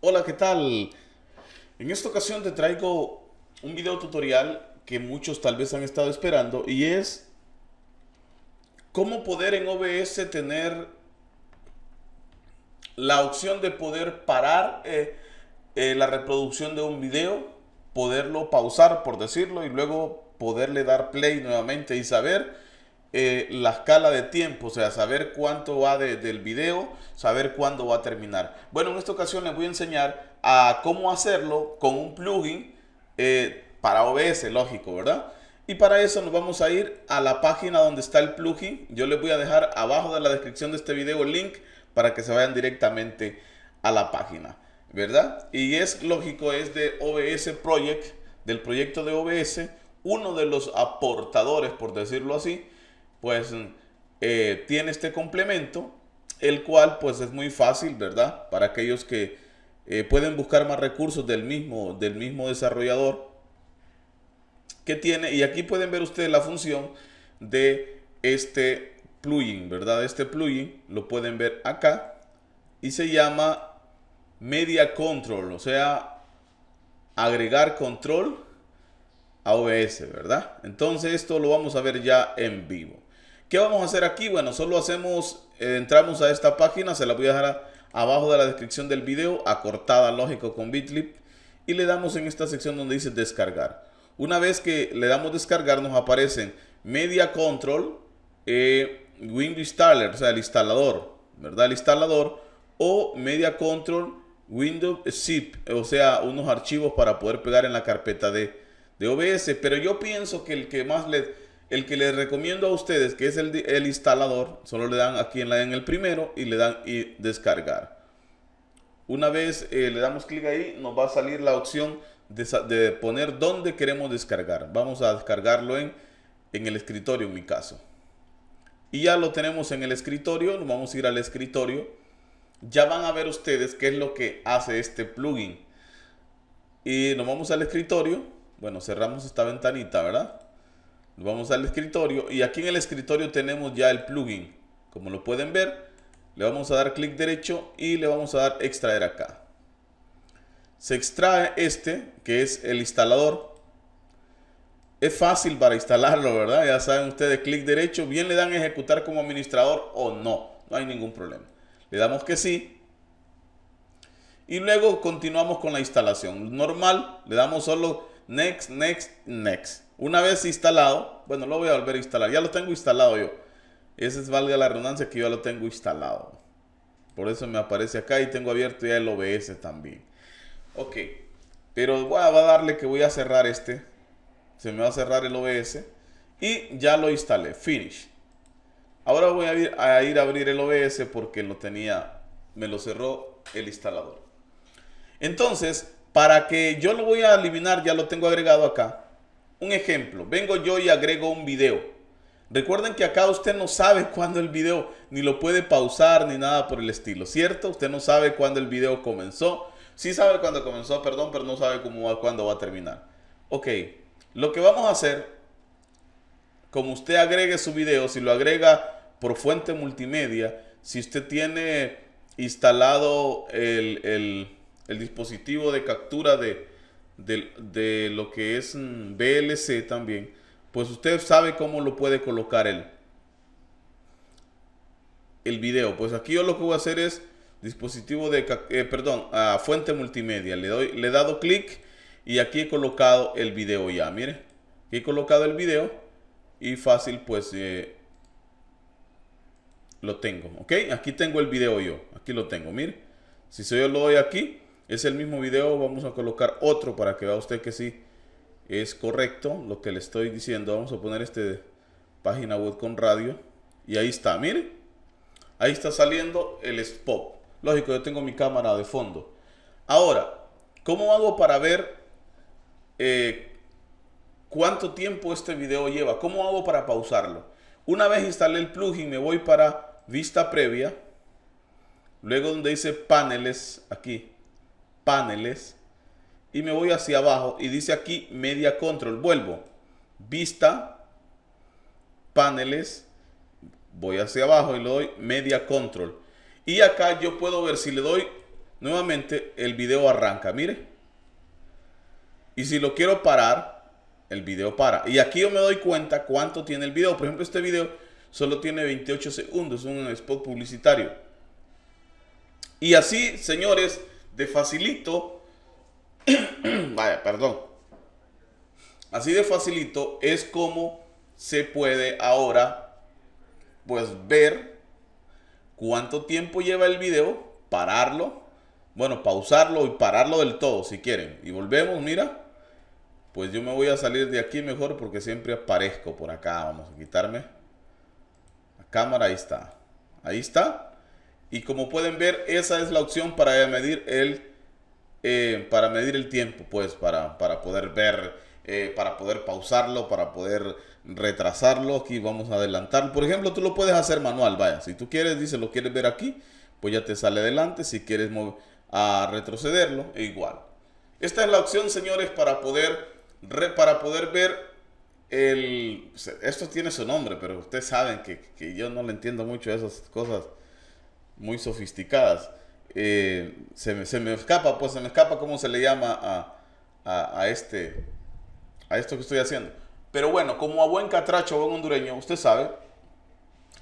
Hola, ¿qué tal? En esta ocasión te traigo un video tutorial que muchos tal vez han estado esperando y es cómo poder en OBS tener la opción de poder parar eh, eh, la reproducción de un video, poderlo pausar por decirlo y luego poderle dar play nuevamente y saber eh, la escala de tiempo, o sea, saber cuánto va del video, saber cuándo va a terminar. Bueno, en esta ocasión les voy a enseñar a cómo hacerlo con un plugin eh, para OBS, lógico, ¿verdad? Y para eso nos vamos a ir a la página donde está el plugin. Yo les voy a dejar abajo de la descripción de este video el link para que se vayan directamente a la página, ¿verdad? Y es lógico, es de OBS Project, del proyecto de OBS, uno de los aportadores, por decirlo así, pues eh, tiene este complemento, el cual pues es muy fácil, ¿verdad? Para aquellos que eh, pueden buscar más recursos del mismo, del mismo desarrollador que tiene. Y aquí pueden ver ustedes la función de este plugin, ¿verdad? Este plugin lo pueden ver acá y se llama Media Control, o sea, agregar control a OBS, ¿verdad? Entonces esto lo vamos a ver ya en vivo. ¿Qué vamos a hacer aquí? Bueno, solo hacemos, eh, entramos a esta página, se la voy a dejar abajo de la descripción del video, acortada, lógico, con Bitlib, y le damos en esta sección donde dice descargar. Una vez que le damos descargar, nos aparecen Media Control, eh, Windows Installer, o sea, el instalador, ¿verdad? El instalador, o Media Control, Windows Zip, o sea, unos archivos para poder pegar en la carpeta de OBS. Pero yo pienso que el que más le el que les recomiendo a ustedes, que es el, instalador, solo le dan aquí en, el primero y le dan y descargar. Una vez eh, le damos clic ahí, nos va a salir la opción de, poner dónde queremos descargar. Vamos a descargarlo en, en el escritorio en mi caso. Y ya lo tenemos en el escritorio, nos vamos a ir al escritorio. Ya van a ver ustedes qué es lo que hace este plugin. Y nos vamos al escritorio. Bueno, cerramos esta ventanita, ¿verdad? vamos al escritorio y aquí en el escritorio tenemos ya el plugin. Como lo pueden ver, le vamos a dar clic derecho y le vamos a dar extraer acá. Se extrae este, que es el instalador. Es fácil para instalarlo, ¿verdad? Ya saben ustedes, clic derecho, bien le dan ejecutar como administrador o no. No hay ningún problema. Le damos que sí. Y luego continuamos con la instalación. Normal, le damos solo next, next, next. Una vez instalado, bueno, lo voy a volver a instalar. Ya lo tengo instalado yo. Ese es valga la redundancia que yo ya lo tengo instalado. Por eso me aparece acá y tengo abierto ya el OBS también. Ok. Pero voy a darle que voy a cerrar este. Se me va a cerrar el OBS. Y ya lo instalé. Finish. Ahora voy a ir a, ir a abrir el OBS porque lo tenía, me lo cerró el instalador. Entonces, para que yo lo voy a eliminar, ya lo tengo agregado acá. Un ejemplo, vengo yo y agrego un video. Recuerden que acá usted no sabe cuándo el video ni lo puede pausar ni nada por el estilo, ¿cierto? Usted no sabe cuándo el video comenzó. Sí sabe cuándo comenzó, perdón, pero no sabe cómo va, cuándo va a terminar. Ok, lo que vamos a hacer, como usted agregue su video, si lo agrega por fuente multimedia, si usted tiene instalado el el dispositivo de captura de, lo que es mm, BLC también, pues usted sabe cómo lo puede colocar el, el video. Pues aquí yo lo que voy a hacer es dispositivo de, eh, perdón, a fuente multimedia. Le, doy, le he dado clic y aquí he colocado el video ya, mire. He colocado el video y fácil pues eh, lo tengo, ¿ok? Aquí tengo el video yo, aquí lo tengo, mire. Si yo lo doy aquí, es el mismo video, vamos a colocar otro para que vea usted que sí es correcto lo que le estoy diciendo. Vamos a poner este página web con radio y ahí está, miren. Ahí está saliendo el spot. Lógico, yo tengo mi cámara de fondo. Ahora, ¿cómo hago para ver eh, cuánto tiempo este video lleva? ¿Cómo hago para pausarlo? Una vez instalé el plugin, me voy para vista previa. Luego donde dice paneles, aquí, paneles y me voy hacia abajo y dice aquí media control. Vuelvo, vista, paneles, voy hacia abajo y le doy media control. Y acá yo puedo ver si le doy nuevamente el video arranca, mire. Y si lo quiero parar, el video para. Y aquí yo me doy cuenta cuánto tiene el video. Por ejemplo, este video solo tiene 28 segundos, Es un spot publicitario. Y así, señores, de facilito, vaya, perdón, así de facilito es como se puede ahora, pues ver cuánto tiempo lleva el video, pararlo, bueno, pausarlo y pararlo del todo si quieren. Y volvemos, mira, pues yo me voy a salir de aquí mejor porque siempre aparezco por acá. Vamos a quitarme la cámara, ahí está. Ahí está. Y como pueden ver, esa es la opción para medir el, eh, para medir el tiempo, pues, para, para poder ver, eh, para poder pausarlo, para poder retrasarlo. Aquí vamos a adelantar. Por ejemplo, tú lo puedes hacer manual, vaya. Si tú quieres, dice, lo quieres ver aquí, pues ya te sale adelante. Si quieres a retrocederlo, e igual. Esta es la opción, señores, para poder, para poder ver el... Esto tiene su nombre, pero ustedes saben que, yo no le entiendo mucho esas cosas muy sofisticadas. Eh, se, me, escapa, pues se me escapa cómo se le llama a, a, a, este, a esto que estoy haciendo. Pero bueno, como a buen catracho, buen hondureño, usted sabe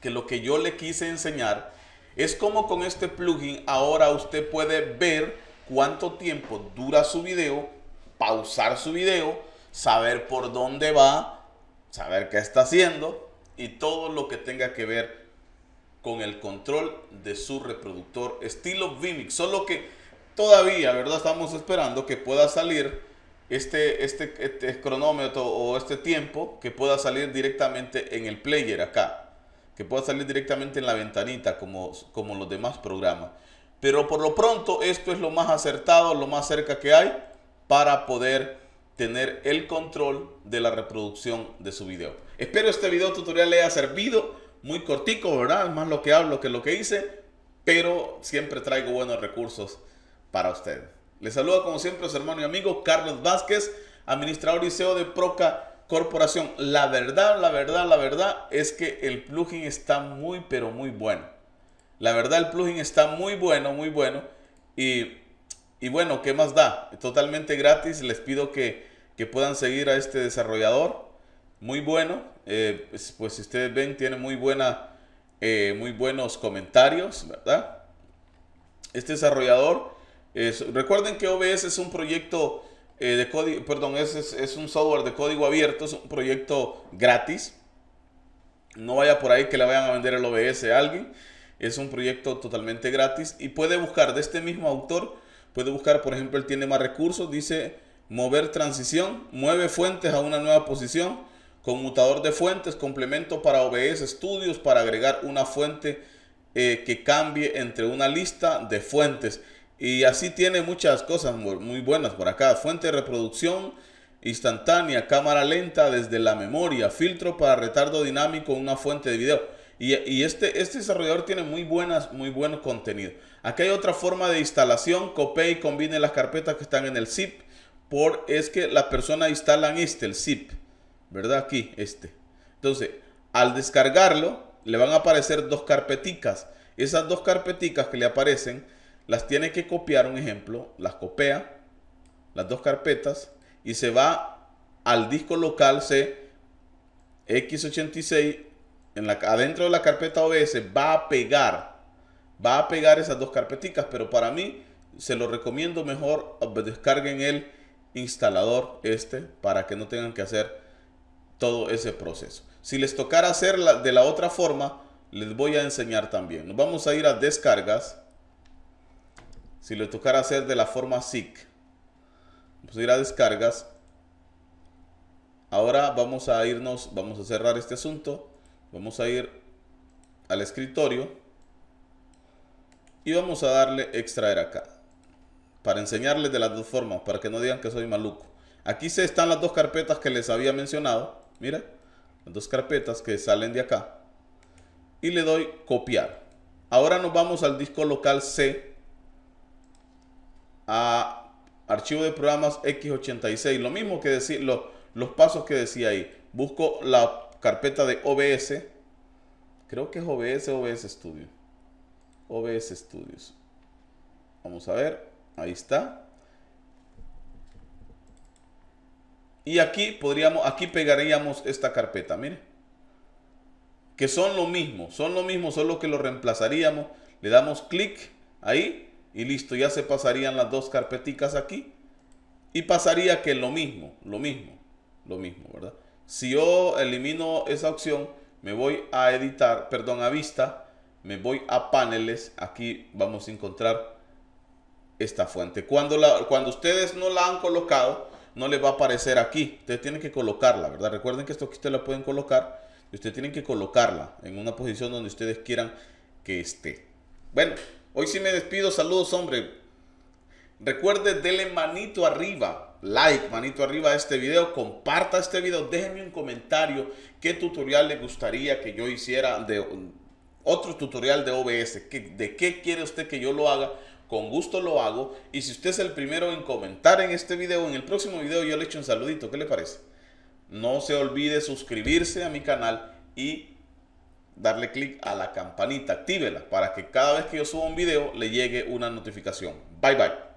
que lo que yo le quise enseñar es cómo con este plugin ahora usted puede ver cuánto tiempo dura su video, pausar su video, saber por dónde va, saber qué está haciendo y todo lo que tenga que ver con el control de su reproductor estilo Vimix. Solo que todavía, ¿verdad? Estamos esperando que pueda salir este, este, este, cronómetro o este tiempo que pueda salir directamente en el player acá. Que pueda salir directamente en la ventanita como, como los demás programas. Pero por lo pronto esto es lo más acertado, lo más cerca que hay para poder tener el control de la reproducción de su video. Espero este video tutorial le haya servido muy cortico, ¿verdad? Más lo que hablo que lo que hice, pero siempre traigo buenos recursos para usted. Les saludo como siempre su hermano y amigo Carlos Vázquez, administrador y CEO de Proca Corporación. La verdad, la verdad, la verdad es que el plugin está muy, pero muy bueno. La verdad, el plugin está muy bueno, muy bueno. Y, bueno, ¿qué más da? Totalmente gratis. Les pido que, que puedan seguir a este desarrollador muy bueno. Eh, pues, pues, si ustedes ven, tiene muy, eh, muy buenos comentarios, ¿verdad? Este desarrollador, recuerden que OBS es un proyecto eh, de código, perdón, es, es, un software de código abierto, es un proyecto gratis. No vaya por ahí que le vayan a vender el OBS a alguien. Es un proyecto totalmente gratis y puede buscar de este mismo autor, puede buscar, por ejemplo, él tiene más recursos, dice mover transición, mueve fuentes a una nueva posición, Conmutador de fuentes, complemento para OBS estudios, para agregar una fuente eh, que cambie entre una lista de fuentes. Y así tiene muchas cosas muy buenas por acá. Fuente de reproducción instantánea, cámara lenta desde la memoria, filtro para retardo dinámico, una fuente de video. Y, este, este desarrollador tiene muy, buenas, muy buen contenido. Aquí hay otra forma de instalación. copé y combine las carpetas que están en el zip. Por es que las personas instalan este, el zip. ¿verdad? Aquí, este. Entonces, al descargarlo, le van a aparecer dos carpeticas. Esas dos carpeticas que le aparecen, las tiene que copiar, un ejemplo, las copia, las dos carpetas, y se va al disco local C X86, en la, adentro de la carpeta OBS, va a pegar, va a pegar esas dos carpeticas, pero para mí se lo recomiendo mejor, descarguen el instalador este para que no tengan que hacer todo ese proceso. Si les tocara hacerla de la otra forma, les voy a enseñar también. Nos vamos a ir a descargas. Si les tocara hacer de la forma SIC, vamos a ir a descargas. Ahora vamos a irnos, vamos a cerrar este asunto. Vamos a ir al escritorio y vamos a darle extraer acá para enseñarles de las dos formas, para que no digan que soy maluco. Aquí se están las dos carpetas que les había mencionado. Mira, las dos carpetas que salen de acá. Y le doy copiar. Ahora nos vamos al disco local C. A archivo de programas X86. Lo mismo que decir, los pasos que decía ahí. Busco la carpeta de OBS. Creo que es OBS, OBS Studio. OBS Studios. Vamos a ver. Ahí está. Y aquí podríamos, aquí pegaríamos esta carpeta, miren. Que son lo mismo, son lo mismo, solo que lo reemplazaríamos. Le damos clic ahí y listo, ya se pasarían las dos carpeticas aquí. Y pasaría que lo mismo, lo mismo, lo mismo, ¿verdad? Si yo elimino esa opción, me voy a editar, perdón, a vista, me voy a paneles, aquí vamos a encontrar esta fuente. Cuando, la, cuando ustedes no la han colocado, no le va a aparecer aquí. Ustedes tienen que colocarla, ¿verdad? Recuerden que esto aquí ustedes la pueden colocar. Y ustedes tienen que colocarla en una posición donde ustedes quieran que esté. Bueno, hoy sí me despido. Saludos, hombre. Recuerde, denle manito arriba, like, manito arriba a este video, comparta este video, déjenme un comentario qué tutorial les gustaría que yo hiciera de otro tutorial de OBS, de qué quiere usted que yo lo haga con gusto lo hago. Y si usted es el primero en comentar en este video, en el próximo video yo le echo un saludito. ¿Qué le parece? No se olvide suscribirse a mi canal y darle clic a la campanita. Actívela para que cada vez que yo suba un video le llegue una notificación. Bye bye.